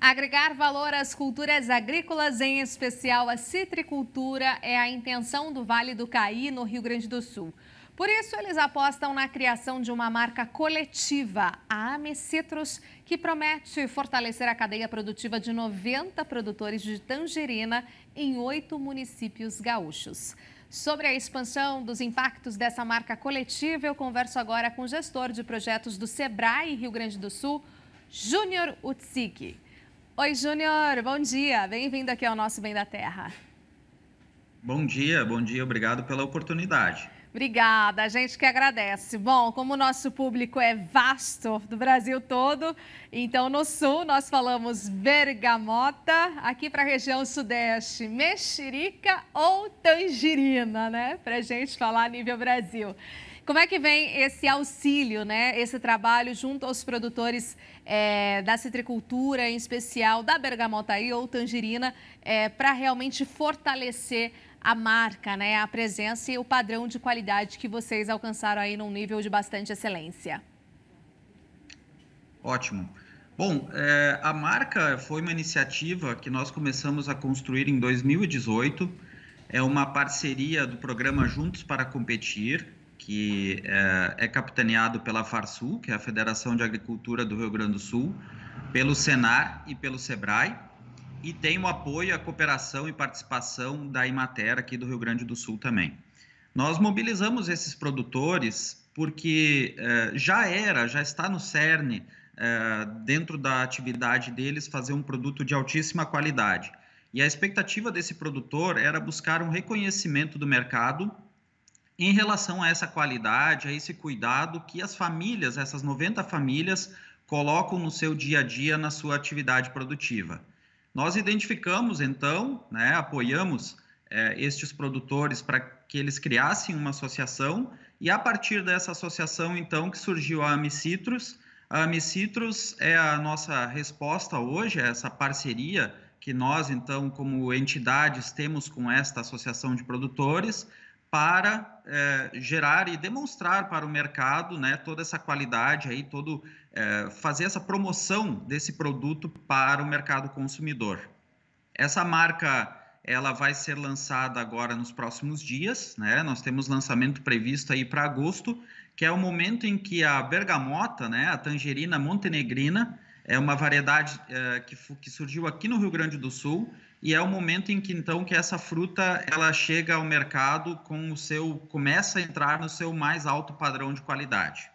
Agregar valor às culturas agrícolas, em especial à citricultura, é a intenção do Vale do Caí, no Rio Grande do Sul. Por isso, eles apostam na criação de uma marca coletiva, a Amecitros, que promete fortalecer a cadeia produtiva de 90 produtores de tangerina em oito municípios gaúchos. Sobre a expansão dos impactos dessa marca coletiva, eu converso agora com o gestor de projetos do SEBRAE Rio Grande do Sul, Júnior Utsiki. Oi, Júnior, bom dia. Bem-vindo aqui ao nosso Bem da Terra. Bom dia, bom dia, obrigado pela oportunidade. Obrigada, a gente que agradece. Bom, como o nosso público é vasto do Brasil todo, então no sul nós falamos bergamota, aqui para a região sudeste, mexerica ou tangerina, né? Para a gente falar a nível Brasil. Como é que vem esse auxílio, né? Esse trabalho junto aos produtores é, da citricultura, em especial da bergamota aí ou tangerina, é, para realmente fortalecer a marca, né, a presença e o padrão de qualidade que vocês alcançaram aí num nível de bastante excelência. Ótimo. Bom, é, a marca foi uma iniciativa que nós começamos a construir em 2018. É uma parceria do programa Juntos para Competir, que é, é capitaneado pela FARSUL, que é a Federação de Agricultura do Rio Grande do Sul, pelo Senar e pelo SEBRAE e tem o apoio, a cooperação e participação da Imater aqui do Rio Grande do Sul também. Nós mobilizamos esses produtores porque eh, já era, já está no cerne, eh, dentro da atividade deles, fazer um produto de altíssima qualidade. E a expectativa desse produtor era buscar um reconhecimento do mercado em relação a essa qualidade, a esse cuidado que as famílias, essas 90 famílias, colocam no seu dia a dia, na sua atividade produtiva. Nós identificamos, então, né, apoiamos é, estes produtores para que eles criassem uma associação e a partir dessa associação, então, que surgiu a Amicitrus. A Amicitrus é a nossa resposta hoje, é essa parceria que nós, então, como entidades, temos com esta associação de produtores para é, gerar e demonstrar para o mercado né, toda essa qualidade aí, todo é, fazer essa promoção desse produto para o mercado consumidor. Essa marca ela vai ser lançada agora nos próximos dias, né? Nós temos lançamento previsto aí para agosto, que é o momento em que a bergamota, né, a tangerina montenegrina, é uma variedade é, que, que surgiu aqui no Rio Grande do Sul, e é o momento em que então que essa fruta ela chega ao mercado com o seu começa a entrar no seu mais alto padrão de qualidade.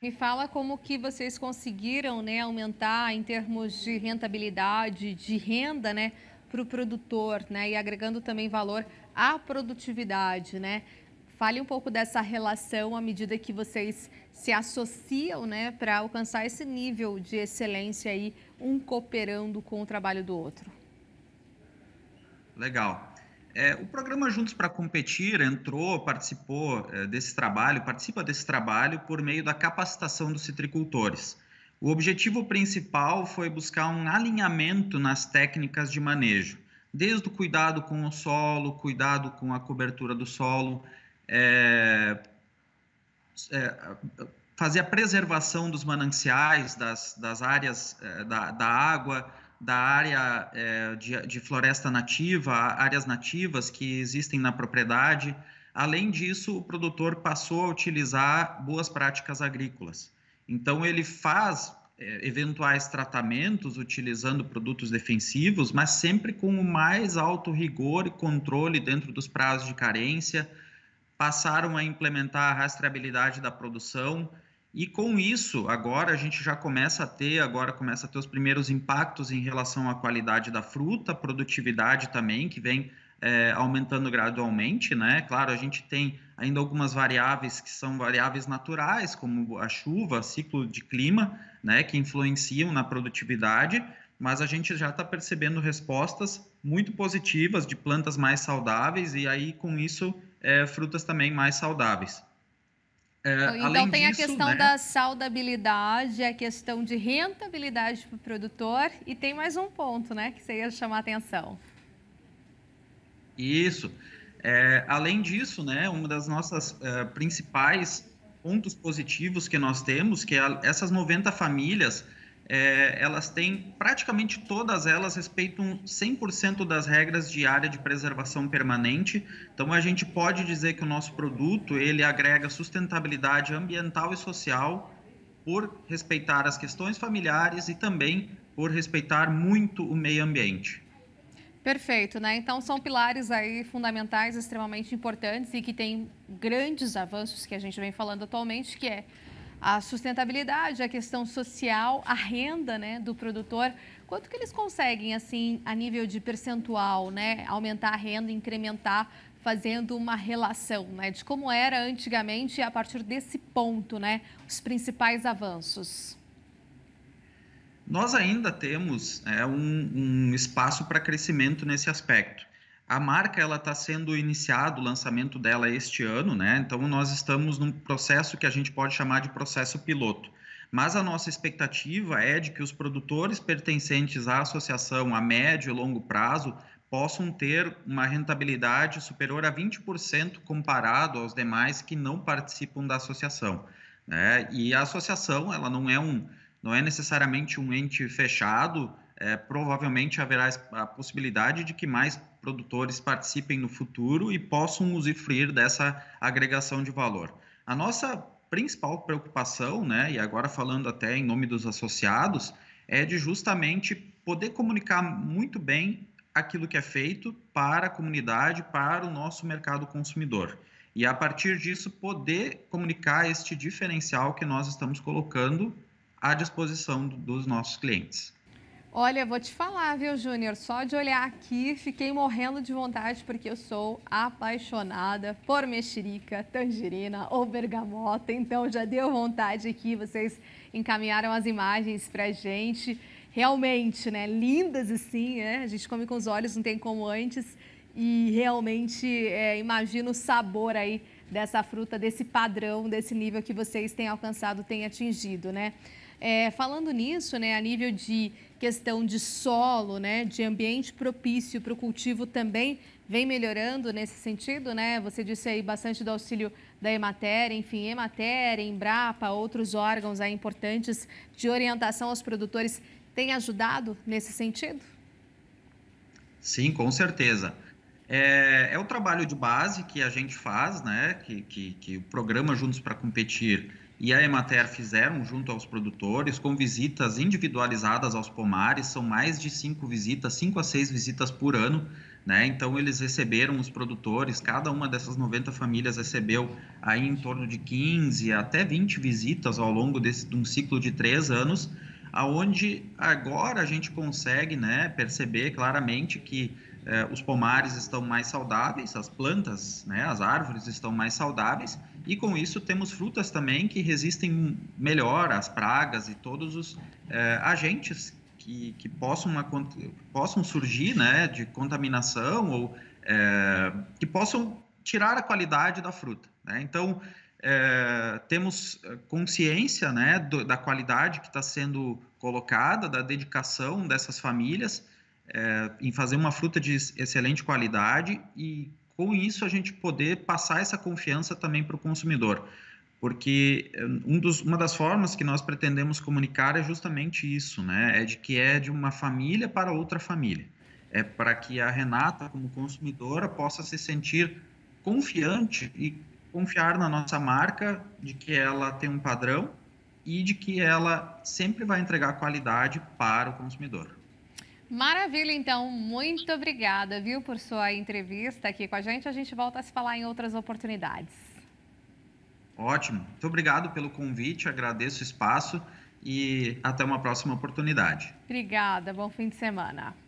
Me fala como que vocês conseguiram, né, aumentar em termos de rentabilidade, de renda, né, para o produtor, né, e agregando também valor à produtividade, né? Fale um pouco dessa relação à medida que vocês se associam, né, para alcançar esse nível de excelência aí um cooperando com o trabalho do outro. Legal. É, o programa Juntos para Competir entrou, participou é, desse trabalho, participa desse trabalho por meio da capacitação dos citricultores. O objetivo principal foi buscar um alinhamento nas técnicas de manejo, desde o cuidado com o solo, cuidado com a cobertura do solo, é, é fazer a preservação dos mananciais, das, das áreas eh, da, da água, da área é, de, de, floresta nativa, áreas nativas que existem na propriedade. Além disso, o produtor passou a utilizar boas práticas agrícolas. Então, ele faz é, eventuais tratamentos utilizando produtos defensivos, mas sempre com o mais alto rigor e controle dentro dos prazos de carência. Passaram a implementar a rastreabilidade da produção, e com isso, agora a gente já começa a ter, agora começa a ter os primeiros impactos em relação à qualidade da fruta, produtividade também, que vem é, aumentando gradualmente, né? Claro, a gente tem ainda algumas variáveis que são variáveis naturais, como a chuva, ciclo de clima, né? Que influenciam na produtividade, mas a gente já está percebendo respostas muito positivas de plantas mais saudáveis e aí com isso é, frutas também mais saudáveis. É, então, então tem disso, a questão né? da saudabilidade, a é questão de rentabilidade para o produtor e tem mais um ponto, né, que você ia chamar a atenção. Isso. É, além disso, né, uma das nossas uh, principais pontos positivos que nós temos, que é essas 90 famílias é, elas têm, praticamente todas elas respeitam 100% das regras de área de preservação permanente. Então a gente pode dizer que o nosso produto, ele agrega sustentabilidade ambiental e social por respeitar as questões familiares e também por respeitar muito o meio ambiente. Perfeito, né? Então são pilares aí fundamentais, extremamente importantes e que tem grandes avanços que a gente vem falando atualmente, que é a sustentabilidade, a questão social, a renda né, do produtor. Quanto que eles conseguem, assim, a nível de percentual, né, aumentar a renda, incrementar, fazendo uma relação né, de como era antigamente e a partir desse ponto, né, os principais avanços? Nós ainda temos é, um, um espaço para crescimento nesse aspecto. A marca ela está sendo iniciado o lançamento dela este ano, né? Então nós estamos num processo que a gente pode chamar de processo piloto. Mas a nossa expectativa é de que os produtores pertencentes à associação a médio e longo prazo possam ter uma rentabilidade superior a 20% comparado aos demais que não participam da associação. Né? E a associação ela não é um, não é necessariamente um ente fechado. É, provavelmente haverá a possibilidade de que mais produtores participem no futuro e possam usufruir dessa agregação de valor. A nossa principal preocupação, né, e agora falando até em nome dos associados, é de justamente poder comunicar muito bem aquilo que é feito para a comunidade, para o nosso mercado consumidor. E a partir disso, poder comunicar este diferencial que nós estamos colocando à disposição dos nossos clientes. Olha, vou te falar, viu, Júnior? Só de olhar aqui, fiquei morrendo de vontade porque eu sou apaixonada por mexerica, tangerina ou bergamota. Então, já deu vontade aqui, vocês encaminharam as imagens pra gente. Realmente, né? Lindas assim, né? A gente come com os olhos, não tem como antes. E realmente, é, imagino o sabor aí dessa fruta, desse padrão, desse nível que vocês têm alcançado, têm atingido, né? É, falando nisso, né, a nível de questão de solo, né, de ambiente propício para o cultivo também vem melhorando nesse sentido, né? Você disse aí bastante do auxílio da Emater, enfim, Emater, Embrapa, outros órgãos aí importantes de orientação aos produtores têm ajudado nesse sentido? Sim, com certeza. É, é o trabalho de base que a gente faz, né? Que, que, que o programa Juntos para Competir e a Emater fizeram junto aos produtores, com visitas individualizadas aos pomares, são mais de cinco visitas, cinco a seis visitas por ano, né? Então eles receberam os produtores, cada uma dessas 90 famílias recebeu aí em torno de 15 até 20 visitas ao longo desse, de um ciclo de três anos, aonde agora a gente consegue né, perceber claramente que é, os pomares estão mais saudáveis, as plantas, né, as árvores estão mais saudáveis, e com isso temos frutas também que resistem melhor às pragas e todos os é, agentes que, que possam, possam surgir né, de contaminação ou é, que possam tirar a qualidade da fruta. Né? Então, é, temos consciência né, do, da qualidade que está sendo colocada, da dedicação dessas famílias, é, em fazer uma fruta de excelente qualidade e com isso a gente poder passar essa confiança também para o consumidor. Porque é, um dos, uma das formas que nós pretendemos comunicar é justamente isso, né? É de que é de uma família para outra família. É para que a Renata, como consumidora, possa se sentir confiante e confiar na nossa marca, de que ela tem um padrão e de que ela sempre vai entregar qualidade para o consumidor. Maravilha, então. Muito obrigada, viu, por sua entrevista aqui com a gente. A gente volta a se falar em outras oportunidades. Ótimo. Muito obrigado pelo convite, agradeço o espaço e até uma próxima oportunidade. Obrigada, bom fim de semana.